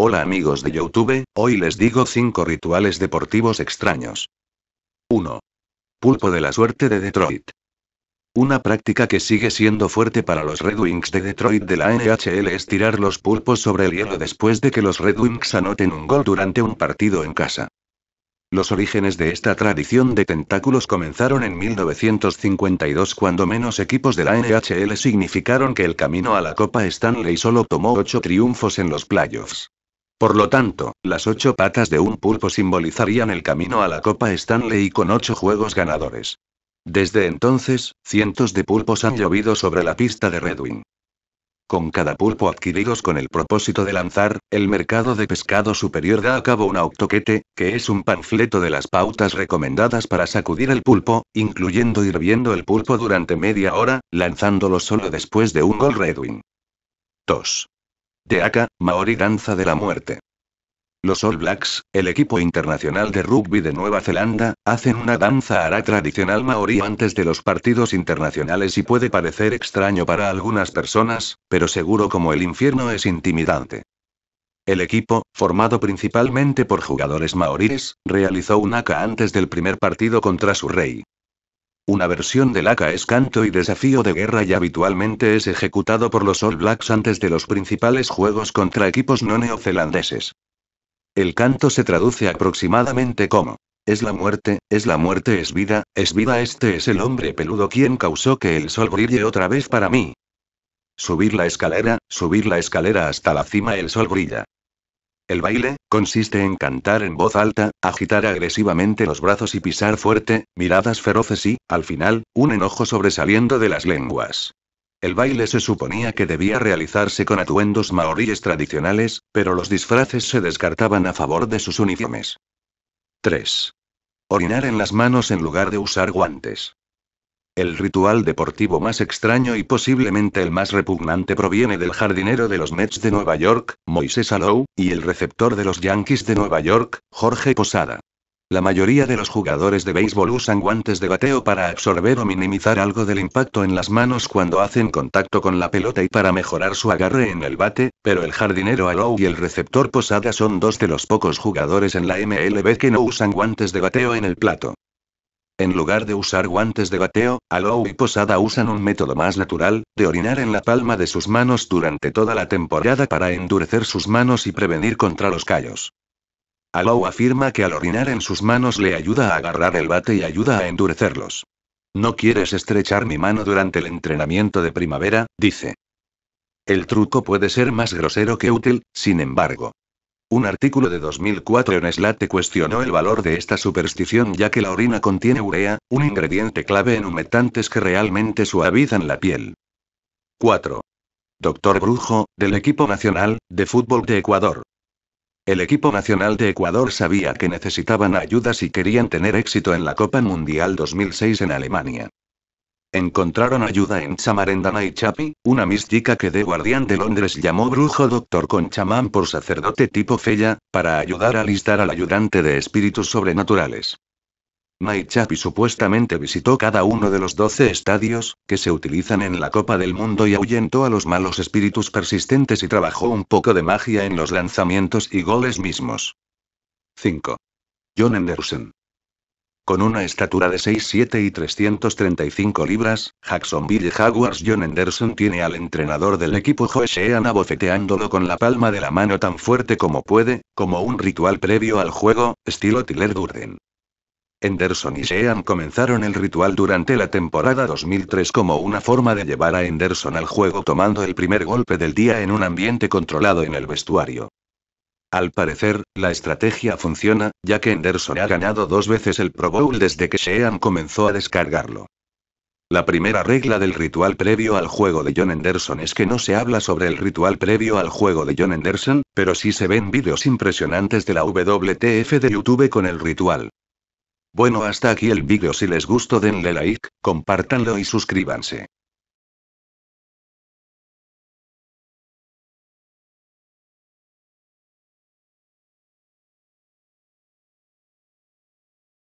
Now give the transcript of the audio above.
Hola amigos de Youtube, hoy les digo 5 rituales deportivos extraños. 1. Pulpo de la suerte de Detroit. Una práctica que sigue siendo fuerte para los Red Wings de Detroit de la NHL es tirar los pulpos sobre el hielo después de que los Red Wings anoten un gol durante un partido en casa. Los orígenes de esta tradición de tentáculos comenzaron en 1952 cuando menos equipos de la NHL significaron que el camino a la Copa Stanley solo tomó 8 triunfos en los playoffs. Por lo tanto, las ocho patas de un pulpo simbolizarían el camino a la Copa Stanley con ocho juegos ganadores. Desde entonces, cientos de pulpos han llovido sobre la pista de Redwing. Con cada pulpo adquiridos con el propósito de lanzar, el mercado de pescado superior da a cabo un autoquete, que es un panfleto de las pautas recomendadas para sacudir el pulpo, incluyendo hirviendo el pulpo durante media hora, lanzándolo solo después de un gol Redwin. 2. De Aka, Maori Danza de la Muerte. Los All Blacks, el equipo internacional de rugby de Nueva Zelanda, hacen una danza ara tradicional maorí antes de los partidos internacionales y puede parecer extraño para algunas personas, pero seguro como el infierno es intimidante. El equipo, formado principalmente por jugadores maoríes, realizó un aka antes del primer partido contra su rey. Una versión del AK es canto y desafío de guerra y habitualmente es ejecutado por los All Blacks antes de los principales juegos contra equipos no neozelandeses. El canto se traduce aproximadamente como es la muerte, es la muerte, es vida, es vida, este es el hombre peludo quien causó que el sol brille otra vez para mí. Subir la escalera, subir la escalera hasta la cima, el sol brilla. El baile, consiste en cantar en voz alta, agitar agresivamente los brazos y pisar fuerte, miradas feroces y, al final, un enojo sobresaliendo de las lenguas. El baile se suponía que debía realizarse con atuendos maoríes tradicionales, pero los disfraces se descartaban a favor de sus uniformes. 3. Orinar en las manos en lugar de usar guantes. El ritual deportivo más extraño y posiblemente el más repugnante proviene del jardinero de los Mets de Nueva York, Moisés Alou, y el receptor de los Yankees de Nueva York, Jorge Posada. La mayoría de los jugadores de béisbol usan guantes de bateo para absorber o minimizar algo del impacto en las manos cuando hacen contacto con la pelota y para mejorar su agarre en el bate, pero el jardinero Alou y el receptor Posada son dos de los pocos jugadores en la MLB que no usan guantes de bateo en el plato. En lugar de usar guantes de bateo, Alou y Posada usan un método más natural, de orinar en la palma de sus manos durante toda la temporada para endurecer sus manos y prevenir contra los callos. Alou afirma que al orinar en sus manos le ayuda a agarrar el bate y ayuda a endurecerlos. No quieres estrechar mi mano durante el entrenamiento de primavera, dice. El truco puede ser más grosero que útil, sin embargo. Un artículo de 2004 en Slate cuestionó el valor de esta superstición ya que la orina contiene urea, un ingrediente clave en humectantes que realmente suavizan la piel. 4. Doctor Brujo, del equipo nacional, de fútbol de Ecuador. El equipo nacional de Ecuador sabía que necesitaban ayuda si querían tener éxito en la Copa Mundial 2006 en Alemania. Encontraron ayuda en chamarendana y Chapi, una mística que de guardián de Londres llamó brujo doctor con chamán por sacerdote tipo Feya, para ayudar a listar al ayudante de espíritus sobrenaturales. Naichapi supuestamente visitó cada uno de los doce estadios, que se utilizan en la Copa del Mundo y ahuyentó a los malos espíritus persistentes y trabajó un poco de magia en los lanzamientos y goles mismos. 5. John Anderson. Con una estatura de 6'7 y 335 libras, Jacksonville Jaguars John Anderson tiene al entrenador del equipo Joe Sheehan abofeteándolo con la palma de la mano tan fuerte como puede, como un ritual previo al juego, estilo Tiller Durden. Anderson y Sean comenzaron el ritual durante la temporada 2003 como una forma de llevar a Anderson al juego tomando el primer golpe del día en un ambiente controlado en el vestuario. Al parecer, la estrategia funciona, ya que Henderson ha ganado dos veces el Pro Bowl desde que Sean comenzó a descargarlo. La primera regla del ritual previo al juego de John Henderson es que no se habla sobre el ritual previo al juego de John Henderson, pero sí se ven vídeos impresionantes de la WTF de YouTube con el ritual. Bueno, hasta aquí el vídeo. Si les gustó denle like, compártanlo y suscríbanse.